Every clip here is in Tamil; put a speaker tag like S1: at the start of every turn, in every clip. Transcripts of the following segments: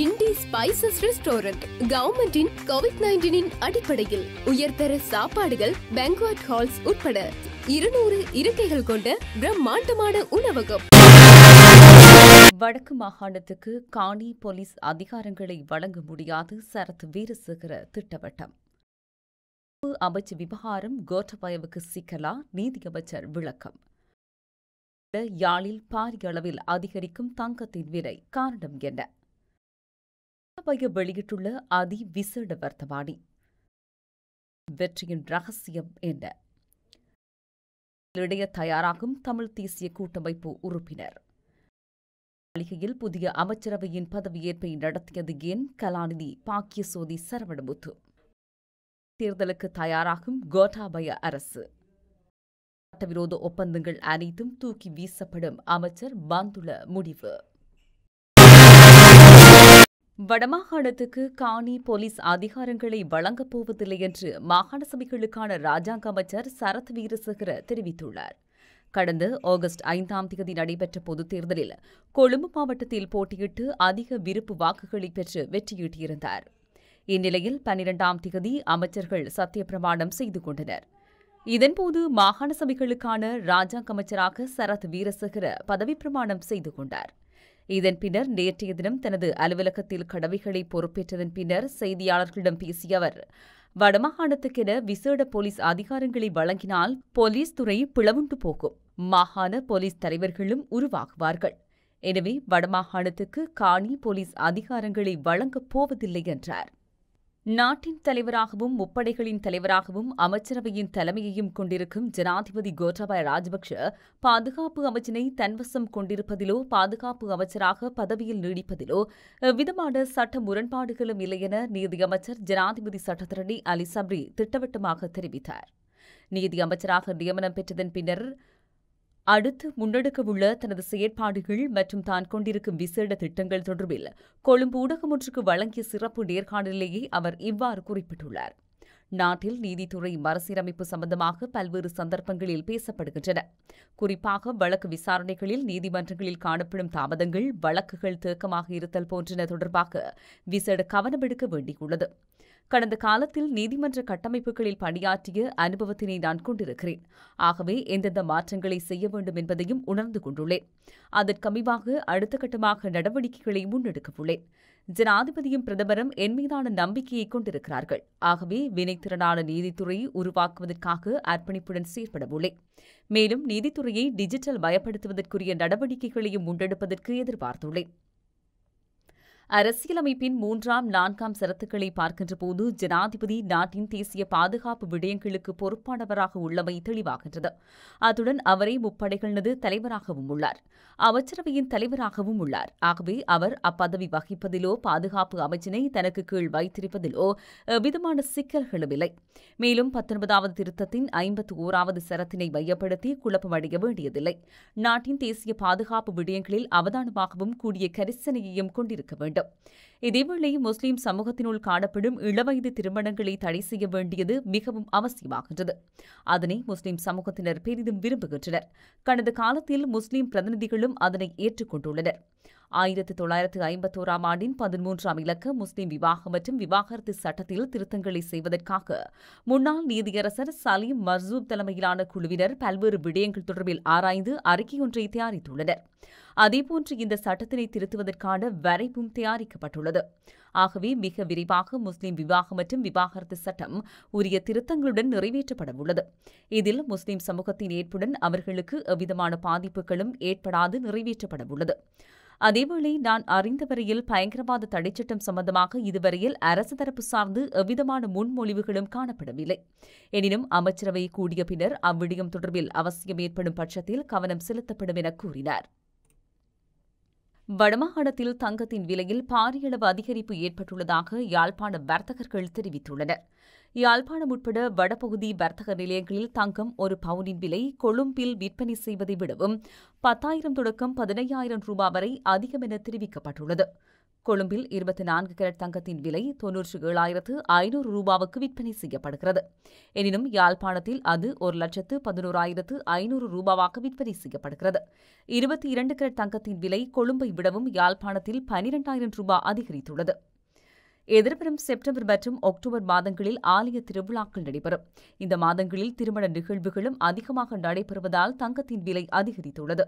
S1: இண்டி ஸ்பைசஸ் ரெஸ்டாரண்ட் கவர்மெண்டின் கோவிட் நைன்டீனின் அடிப்படையில் உயர்தர சாப்பாடுகள் பெங்குவாட் ஹால்ஸ் உட்பட இருநூறு இருக்கைகள் கொண்ட பிரம்மாண்டமான உணவகம் வடக்கு மாகாணத்துக்கு காணி போலீஸ் அதிகாரங்களை வழங்க முடியாது சரத் வீரசேகர திட்டவட்டம் அமைச்சு விவகாரம் கோட்டபாயவுக்கு சிக்கலா நீதியமைச்சர் விளக்கம் யாழில் பாரிய அளவில் அதிகரிக்கும் தங்கத்தின் விலை காரணம் என்ன கோத்தபய வெளியிட்டுள்ள அதி விசேட வர்த்தமானி வெற்றியின் ரகசியம் என்ன இடைய தயாராகும் தமிழ் தேசிய கூட்டமைப்பு உறுப்பினர் மாளிகையில் புதிய அமைச்சரவையின் பதவியேற்பை நடத்தியது ஏன் கலாநிதி பாக்கியசோதி சரவணமுத்து தேர்தலுக்கு தயாராகும் கோட்டாபய அரசு சட்டவிரோத ஒப்பந்தங்கள் அனைத்தும் தூக்கி வீசப்படும் அமைச்சர் பந்துல முடிவு வடமாகாணத்துக்கு காணி போலீஸ் அதிகாரங்களை வழங்கப் போவதில்லை என்று மாகாண சபைகளுக்கான ராஜாங்க அமைச்சர் சரத் வீரசேகர தெரிவித்துள்ளார் கடந்த ஆகஸ்ட் ஐந்தாம் தேதி நடைபெற்ற பொதுத் தேர்தலில் கொழும்பு மாவட்டத்தில் போட்டியிட்டு அதிக விருப்பு வாக்குகளை பெற்று வெற்றியீட்டியிருந்தார் இந்நிலையில் பன்னிரண்டாம் தேதி அமைச்சர்கள் சத்தியப்பிரமாணம் செய்து கொண்டனர் இதன்போது மாகாண சபைகளுக்கான ராஜாங்க அமைச்சராக சரத் வீரசேகர பதவிப்பிரமாணம் செய்து கொண்டார் இதன் பின்னர் நேற்றைய தினம் தனது அலுவலகத்தில் கடமைகளை பொறுப்பேற்றதன் பின்னர் செய்தியாளர்களிடம் பேசிய அவர் வடமாகாணத்துக்கென விசேட போலீஸ் அதிகாரங்களை வழங்கினால் போலீஸ் துறை பிளவுண்டு போகும் மாகாண போலீஸ் தலைவர்களும் உருவாகுவார்கள் எனவே வடமாகாணத்துக்கு காணி போலீஸ் அதிகாரங்களை வழங்கப் போவதில்லை என்றார் நாட்டின் தலைவராகவும் முப்படைகளின் தலைவராகவும் அமைச்சரவையின் தலைமையையும் கொண்டிருக்கும் ஜனாதிபதி கோட்டாபாய ராஜபக்ஷ பாதுகாப்பு அமைச்சனை தன்வசம் கொண்டிருப்பதிலோ பாதுகாப்பு அமைச்சராக பதவியில் நீடிப்பதிலோ எவ்விதமான சட்ட முரண்பாடுகளும் இல்லையென நீதியமைச்சர் ஜனாதிபதி சட்டத்தரணி அலி சப்ரி திட்டவட்டமாக தெரிவித்தார் நீதி அமைச்சராக நியமனம் பெற்றதன் பின்னர் அடுத்து முன்னெடுக்கவுள்ள தனது செயற்பாடுகள் மற்றும் தான் கொண்டிருக்கும் விசேட திட்டங்கள் தொடர்பில் கொழும்பு ஊடகம் ஒன்றுக்கு வழங்கிய சிறப்பு நேர்காணலிலேயே அவர் இவ்வாறு குறிப்பிட்டுள்ளார் நாட்டில் நீதித்துறை மறுசீரமைப்பு சம்பந்தமாக பல்வேறு சந்தர்ப்பங்களில் பேசப்படுகின்றன குறிப்பாக வழக்கு விசாரணைகளில் நீதிமன்றங்களில் காணப்படும் தாமதங்கள் வழக்குகள் தேக்கமாக இருத்தல் போன்றன தொடர்பாக விசேட கவனம் எடுக்க வேண்டியுள்ளது கடந்த காலத்தில் நீதிமன்ற கட்டமைப்புகளில் பணியாற்றிய அனுபவத்தினை நான் கொண்டிருக்கிறேன் ஆகவே எந்தெந்த மாற்றங்களை செய்ய வேண்டும் என்பதையும் உணர்ந்து கொண்டுள்ளேன் அதற்கமைவாக அடுத்த கட்டமாக நடவடிக்கைகளை முன்னெடுக்கவுள்ளேன் ஜனாதிபதியும் பிரதமரும் என் மீதான நம்பிக்கையை கொண்டிருக்கிறார்கள் ஆகவே வினைத்திறனான நீதித்துறையை உருவாக்குவதற்காக அர்ப்பணிப்புடன் செயற்படவுள்ளேன் மேலும் நீதித்துறையை டிஜிட்டல் பயப்படுத்துவதற்குரிய நடவடிக்கைகளையும் முன்னெடுப்பதற்கு எதிர்பார்த்துள்ளேன் அரசியலமைப்பின் மூன்றாம் நான்காம் சரத்துக்களை பார்க்கின்ற போது ஜனாதிபதி நாட்டின் தேசிய பாதுகாப்பு விடயங்களுக்கு பொறுப்பானவராக உள்ளவை தெளிவாகின்றது அத்துடன் அவரே முப்படைகளது தலைவராகவும் உள்ளார் அமைச்சரவையின் தலைவராகவும் உள்ளார் ஆகவே அவர் அப்பதவி வகிப்பதிலோ பாதுகாப்பு அமைச்சினை தனக்கு கீழ் வைத்திருப்பதிலோ எவ்விதமான சிக்கல்களும் இல்லை மேலும் பத்தொன்பதாவது திருத்தத்தின் ஐம்பத்து ஓராவது சரத்தினை மையப்படுத்தி குழப்பமடைய வேண்டியதில்லை நாட்டின் தேசிய பாதுகாப்பு விடயங்களில் அவதானமாகவும் கூடிய கரிசனையையும் கொண்டிருக்க வேண்டும் வேண்டும் இதேவேளை முஸ்லிம் சமூகத்தினுள் காணப்படும் இளவயது திருமணங்களை தடை செய்ய வேண்டியது மிகவும் அவசியமாகின்றது அதனை முஸ்லிம் சமூகத்தினர் பெரிதும் விரும்புகின்றனர் கடந்த காலத்தில் முஸ்லிம் பிரதிநிதிகளும் அதனை ஏற்றுக்கொண்டுள்ளனர் ஆயிரத்து தொள்ளாயிரத்து ஐம்பத்தோராம் ஆண்டின் பதிமூன்றாம் இலக்க முஸ்லிம் விவாகம் மற்றும் விவாகரத்து சட்டத்தில் திருத்தங்களை செய்வதற்காக முன்னாள் நீதியரசர் சலீம் மர்சூப் தலைமையிலான குழுவினர் பல்வேறு விடயங்கள் தொடர்பில் ஆராய்ந்து அறிக்கை ஒன்றை தயாரித்துள்ளனர் அதேபோன்று இந்த சட்டத்தினை திருத்துவதற்கான வரைவும் தயாரிக்கப்பட்டுள்ளது ஆகவே மிக விரைவாக முஸ்லீம் விவாகம் மற்றும் விவாகரத்து சட்டம் உரிய திருத்தங்களுடன் நிறைவேற்றப்படவுள்ளது இதில் முஸ்லீம் சமூகத்தின் ஏற்புடன் அவர்களுக்கு எவ்விதமான பாதிப்புகளும் ஏற்படாது நிறைவேற்றப்படவுள்ளது அதேவேளை நான் அறிந்தவரையில் பயங்கரவாத தடைச்சட்டம் சம்பந்தமாக இதுவரையில் அரசு தரப்பு சார்ந்து எவ்விதமான முன்மொழிவுகளும் காணப்படவில்லை எனினும் அமைச்சரவை கூடிய பின்னர் அவ்விடயம் தொடர்பில் அவசியம் ஏற்படும் பட்சத்தில் கவனம் செலுத்தப்படும் என கூறினார் வடமாகாணத்தில் தங்கத்தின் விலையில் பாரியளவு அதிகரிப்பு ஏற்பட்டுள்ளதாக யாழ்ப்பாண வர்த்தகர்கள் தெரிவித்துள்ளனர் யாழ்ப்பாணம் உட்பட வடபகுதி வர்த்தக நிலையங்களில் தங்கம் ஒரு பவுனின் விலை கொழும்பில் விற்பனை செய்வதை விடவும் பத்தாயிரம் தொடக்கம் பதினையாயிரம் ரூபாய் வரை அதிகம் என தெரிவிக்கப்பட்டுள்ளது கொழும்பில் இருபத்தி நான்கு கேரட் தங்கத்தின் விலை தொன்னூற்று ஏழாயிரத்து ஐநூறு ரூபாவுக்கு விற்பனை செய்யப்படுகிறது எனினும் யாழ்ப்பாணத்தில் அது ஒரு லட்சத்து பதினோராயிரத்து ஐநூறு ரூபாவாக விற்பனை செய்யப்படுகிறது இருபத்தி இரண்டு கேரட் தங்கத்தின் விலை கொழும்பை விடவும் யாழ்ப்பாணத்தில் பனிரெண்டாயிரம் ரூபாய் அதிகரித்துள்ளது எதிர்வரும் செப்டம்பர் மற்றும் அக்டோபர் மாதங்களில் ஆலய திருவிழாக்கள் நடைபெறும் இந்த மாதங்களில் திருமண நிகழ்வுகளும் அதிகமாக நடைபெறுவதால் தங்கத்தின் விலை அதிகரித்துள்ளது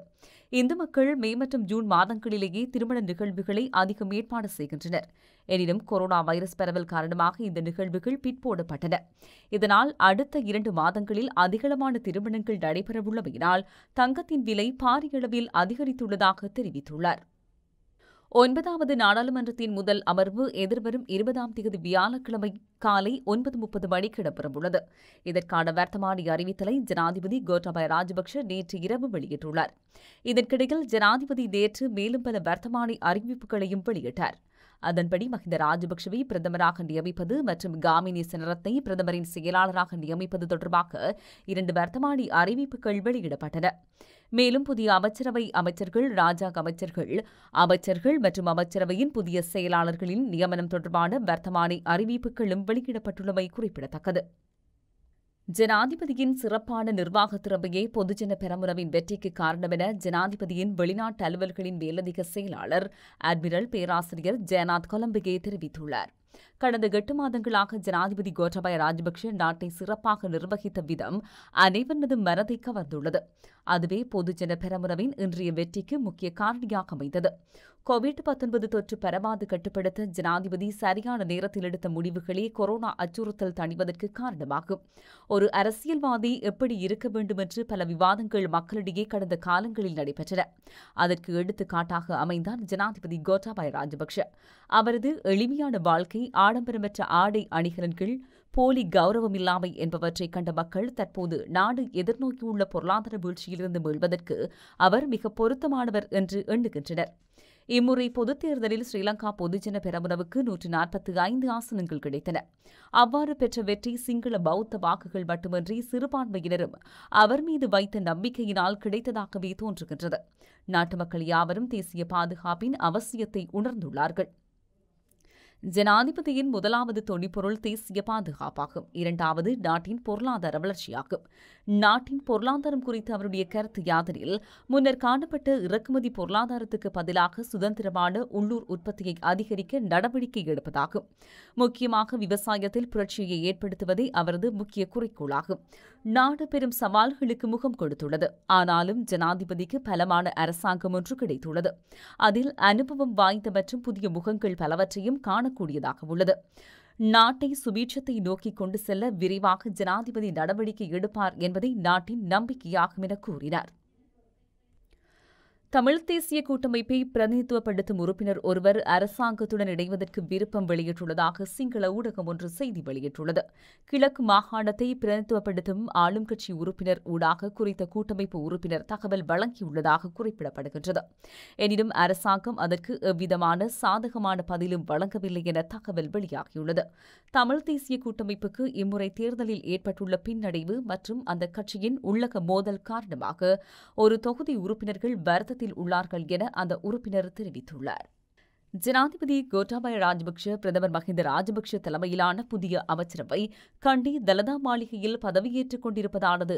S1: இந்து மக்கள் மே மற்றும் ஜூன் மாதங்களிலேயே திருமண நிகழ்வுகளை அதிகம் ஏற்பாடு செய்கின்றனர் எனினும் கொரோனா வைரஸ் பரவல் காரணமாக இந்த நிகழ்வுகள் பிற்போடப்பட்டன இதனால் அடுத்த இரண்டு மாதங்களில் அதிகளமான திருமணங்கள் நடைபெறவுள்ளமையினால் தங்கத்தின் விலை பாரியளவில் அதிகரித்துள்ளதாக தெரிவித்துள்ளார் ஒன்பதாவது நாடாளுமன்றத்தின் முதல் அமர்வு எதிர்வரும் இருபதாம் தேதி வியாழக்கிழமை காலை ஒன்பது முப்பது மணிக்கு இடம்பெறவுள்ளது இதற்கான வர்த்தமானி அறிவித்தலை ஜனாதிபதி கோட்டாபய ராஜபக்ஷ நேற்று இரவு வெளியிட்டுள்ளார் இதற்கிடையில் ஜனாதிபதி நேற்று மேலும் பல வர்த்தமானி அறிவிப்புகளையும் வெளியிட்டார் அதன்படி மஹிந்த ராஜபக்சவை பிரதமராக நியமிப்பது மற்றும் காமினி சினரத்தை பிரதமரின் செயலாளராக நியமிப்பது தொடர்பாக இரண்டு வர்த்தமானி அறிவிப்புகள் வெளியிடப்பட்டன மேலும் புதிய அமைச்சரவை அமைச்சர்கள் ராஜா அமைச்சர்கள் அமைச்சர்கள் மற்றும் அமைச்சரவையின் புதிய செயலாளர்களின் நியமனம் தொடர்பான வர்த்தமானி அறிவிப்புகளும் வெளியிடப்பட்டுள்ளமை குறிப்பிடத்தக்கது ஜனாதிபதியின் சிறப்பான நிர்வாக திறமையே பொதுஜன பெரமுறவின் வெற்றிக்கு காரணம் என ஜனாதிபதியின் வெளிநாட்டு அலுவல்களின் மேலதிக செயலாளர் அட்மிரல் பேராசிரியர் ஜெயநாத் கொலம்பிகே தெரிவித்துள்ளார் கடந்த எட்டு மாதங்களாக ஜனாதிபதி கோட்டபாய ராஜபக்சே நாட்டை சிறப்பாக நிர்வகித்த விதம் அனைவரது மனதை கவர்ந்துள்ளது அதுவே பொதுஜன பெருமுறவின் இன்றைய வெற்றிக்கு முக்கிய காரணியாக அமைந்தது கோவிட் தொற்று பரவாது கட்டுப்படுத்த ஜனாதிபதி சரியான நேரத்தில் எடுத்த முடிவுகளே கொரோனா அச்சுறுத்தல் தணிவதற்கு காரணமாகும் ஒரு அரசியல்வாதி எப்படி இருக்க வேண்டும் என்று பல விவாதங்கள் மக்களிடையே கடந்த காலங்களில் நடைபெற்றன அதற்கு எடுத்துக்காட்டாக அமைந்தார் ஜனாதிபதி கோட்டாபாய ராஜபக்ஷ அவரது எளிமையான வாழ்க்கை ஆடம்பரமற்ற ஆடை அணிகளின் கீழ் போலி கௌரவமில்லாமை என்பவற்றை கண்ட மக்கள் தற்போது நாடு எதிர்நோக்கியுள்ள பொருளாதார வீழ்ச்சியிலிருந்து மீள்வதற்கு அவர் மிக பொருத்தமானவர் என்று எண்ணுகின்றனர் இம்முறை பொதுத் தேர்தலில் ஸ்ரீலங்கா பொதுஜன பெரமுனவுக்கு நூற்று நாற்பத்தி ஐந்து ஆசனங்கள் கிடைத்தன அவ்வாறு பெற்ற வெற்றி சிங்கள பௌத்த வாக்குகள் மட்டுமின்றி சிறுபான்மையினரும் அவர் மீது வைத்த நம்பிக்கையினால் கிடைத்ததாகவே தோன்றுகின்றது நாட்டு மக்கள் யாவரும் தேசிய பாதுகாப்பின் அவசியத்தை உணர்ந்துள்ளார்கள் ஜனாதிபதியின் முதலாவது தொனிப்பொருள் தேசிய பாதுகாப்பாகும் இரண்டாவது நாட்டின் பொருளாதார வளர்ச்சியாகும் நாட்டின் பொருளாதாரம் குறித்து அவருடைய கருத்து யாதனில் முன்னர் காணப்பட்ட இறக்குமதி பொருளாதாரத்துக்கு பதிலாக சுதந்திரமான உள்ளூர் உற்பத்தியை அதிகரிக்க நடவடிக்கை எடுப்பதாகும் முக்கியமாக விவசாயத்தில் புரட்சியை ஏற்படுத்துவதே அவரது முக்கிய குறிக்கோளாகும் நாடு பெரும் சவால்களுக்கு முகம் கொடுத்துள்ளது ஆனாலும் ஜனாதிபதிக்கு பலமான அரசாங்கம் ஒன்று கிடைத்துள்ளது அதில் அனுபவம் வாய்ந்த மற்றும் புதிய முகங்கள் பலவற்றையும் காண கூடியதாக உள்ளது நாட்டை சுபீட்சத்தை நோக்கி கொண்டு செல்ல விரைவாக ஜனாதிபதி நடவடிக்கை எடுப்பார் என்பதை நாட்டின் நம்பிக்கையாகும் என கூறினார் தமிழ்த் தேசிய கூட்டமைப்பை பிரதிநிதித்துவப்படுத்தும் உறுப்பினர் ஒருவர் அரசாங்கத்துடன் இணைவதற்கு விருப்பம் வெளியிட்டுள்ளதாக சிங்கள ஊடகம் ஒன்று செய்தி வெளியிட்டுள்ளது கிழக்கு மாகாணத்தை பிரதிநிதித்துவப்படுத்தும் ஆளும் கட்சி உறுப்பினர் ஊடாக குறித்த கூட்டமைப்பு உறுப்பினர் தகவல் வழங்கியுள்ளதாக குறிப்பிடப்படுகின்றது எனினும் அரசாங்கம் அதற்கு எவ்விதமான சாதகமான பதிலும் வழங்கவில்லை என தகவல் வெளியாகியுள்ளது தமிழ்த் தேசிய கூட்டமைப்புக்கு இம்முறை தேர்தலில் ஏற்பட்டுள்ள பின்னடைவு மற்றும் அந்த கட்சியின் உள்ளக மோதல் காரணமாக ஒரு தொகுதி உறுப்பினர்கள் வருத்தத்தில் அழுத்தத்தில் உள்ளார்கள் என அந்த உறுப்பினர் தெரிவித்துள்ளார் ஜனாதிபதி கோட்டாபய ராஜபக்ஷ பிரதமர் மஹிந்த ராஜபக்ஷ தலைமையிலான புதிய அமைச்சரவை கண்டி தலதா மாளிகையில் பதவியேற்றுக் கொண்டிருப்பதானது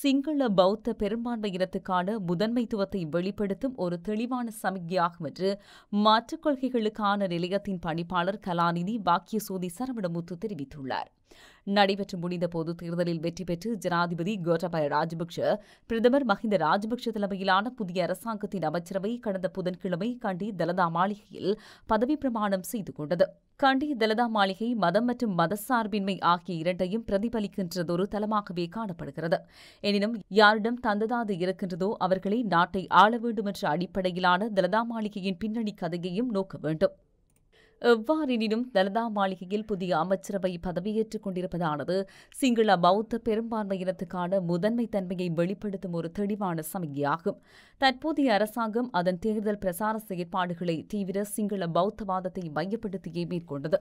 S1: சிங்கள பௌத்த பெரும்பான்மையினத்துக்கான முதன்மைத்துவத்தை வெளிப்படுத்தும் ஒரு தெளிவான சமிக்ஞையாகும் என்று மாற்றுக் கொள்கைகளுக்கான நிலையத்தின் பணிப்பாளர் கலாநிதி பாக்கியசூதி சரவணமுத்து தெரிவித்துள்ளார் நடைபெற்று முடிந்தபோது பொது தேர்தலில் வெற்றி பெற்று ஜனாதிபதி கோட்டாபய ராஜபக்ஷ பிரதமர் மஹிந்த ராஜபக்ஷ தலைமையிலான புதிய அரசாங்கத்தின் அமைச்சரவை கடந்த புதன்கிழமை கண்டி தலதா மாளிகையில் பதவி பிரமாணம் செய்து கொண்டது கண்டி தலதா மாளிகை மதம் மற்றும் மதசார்பின்மை ஆகிய இரண்டையும் பிரதிபலிக்கின்றதொரு தலமாகவே காணப்படுகிறது எனினும் யாரிடம் தந்ததாது இருக்கின்றதோ அவர்களை நாட்டை ஆள வேண்டும் என்ற அடிப்படையிலான தலதா மாளிகையின் பின்னணி கதையையும் நோக்க வேண்டும் எவ்வாறெனினும் லலிதா மாளிகையில் புதிய அமைச்சரவை பதவியேற்றுக் கொண்டிருப்பதானது சிங்கள பௌத்த இனத்துக்கான முதன்மை தன்மையை வெளிப்படுத்தும் ஒரு தெளிவான சமிகையாகும் தற்போதைய அரசாங்கம் அதன் தேர்தல் பிரசார செயற்பாடுகளை தீவிர சிங்கள பௌத்தவாதத்தை மையப்படுத்தியே மேற்கொண்டது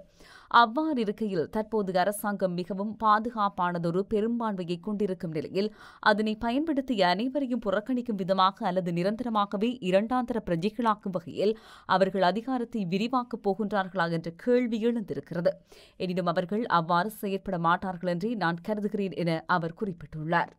S1: அவ்வாறு இருக்கையில் தற்போது அரசாங்கம் மிகவும் பாதுகாப்பானதொரு பெரும்பான்மையை கொண்டிருக்கும் நிலையில் அதனை பயன்படுத்திய அனைவரையும் புறக்கணிக்கும் விதமாக அல்லது நிரந்தரமாகவே இரண்டாந்தர பிரஜைகளாக்கும் வகையில் அவர்கள் அதிகாரத்தை விரிவாக்கப் போகின்றார்கள் செயற்படுவார்களா என்ற கேள்வி எழுந்திருக்கிறது எனினும் அவர்கள் அவ்வாறு செயற்பட மாட்டார்கள் என்றே நான் கருதுகிறேன் என அவர் குறிப்பிட்டுள்ளார்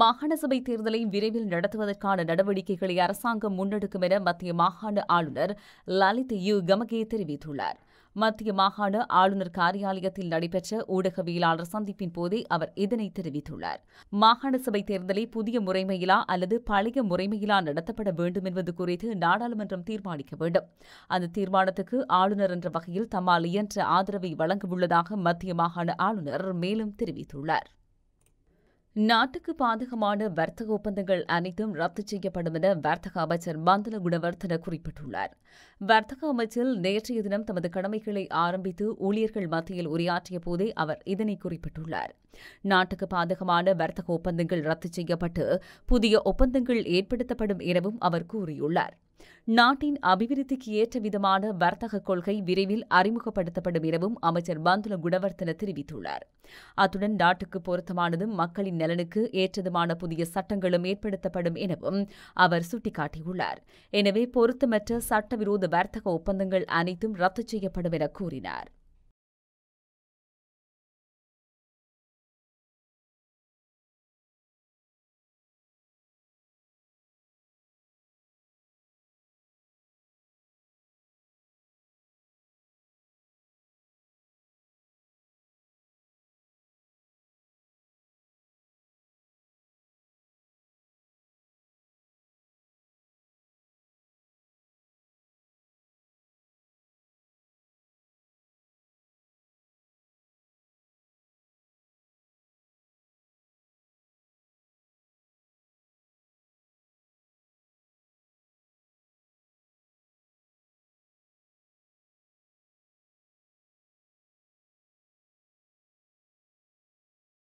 S1: மாகாண சபை தேர்தலை விரைவில் நடத்துவதற்கான நடவடிக்கைகளை அரசாங்கம் முன்னெடுக்கும் என மத்திய மாகாண ஆளுநர் லலித் யு கமகே தெரிவித்துள்ளார் மத்திய மாகாண ஆளுநர் காரியாலயத்தில் நடைபெற்ற ஊடகவியலாளர் சந்திப்பின் போதே அவர் இதனை தெரிவித்துள்ளார் மாகாண சபை தேர்தலை புதிய முறைமையிலா அல்லது பழைய முறைமையிலா நடத்தப்பட வேண்டும் என்பது குறித்து நாடாளுமன்றம் தீர்மானிக்க வேண்டும் அந்த தீர்மானத்துக்கு ஆளுநர் என்ற வகையில் தம்மால் இயன்ற ஆதரவை வழங்கவுள்ளதாக மத்திய மாகாண ஆளுநர் மேலும் தெரிவித்துள்ளார் நாட்டுக்கு பாதகமான வர்த்தக ஒப்பந்தங்கள் அனைத்தும் ரத்து செய்யப்படும் என வர்த்தக அமைச்சர் மந்தல குணவர்தன குறிப்பிட்டுள்ளார் வர்த்தக அமைச்சர் நேற்றைய தினம் தமது கடமைகளை ஆரம்பித்து ஊழியர்கள் மத்தியில் உரையாற்றிய போதே அவர் இதனை குறிப்பிட்டுள்ளார் நாட்டுக்கு பாதகமான வர்த்தக ஒப்பந்தங்கள் ரத்து செய்யப்பட்டு புதிய ஒப்பந்தங்கள் ஏற்படுத்தப்படும் எனவும் அவர் கூறியுள்ளார் நாட்டின் அபிவிருத்திக்கு ஏற்ற விதமான வர்த்தக கொள்கை விரைவில் அறிமுகப்படுத்தப்படும் எனவும் அமைச்சர் பந்துல குணவர்த்தன தெரிவித்துள்ளார் அத்துடன் நாட்டுக்கு பொருத்தமானதும் மக்களின் நலனுக்கு ஏற்றதுமான புதிய சட்டங்களும் ஏற்படுத்தப்படும் எனவும் அவர் சுட்டிக்காட்டியுள்ளார் எனவே பொருத்தமற்ற சட்டவிரோத வர்த்தக ஒப்பந்தங்கள் அனைத்தும் ரத்து செய்யப்படும் என கூறினார்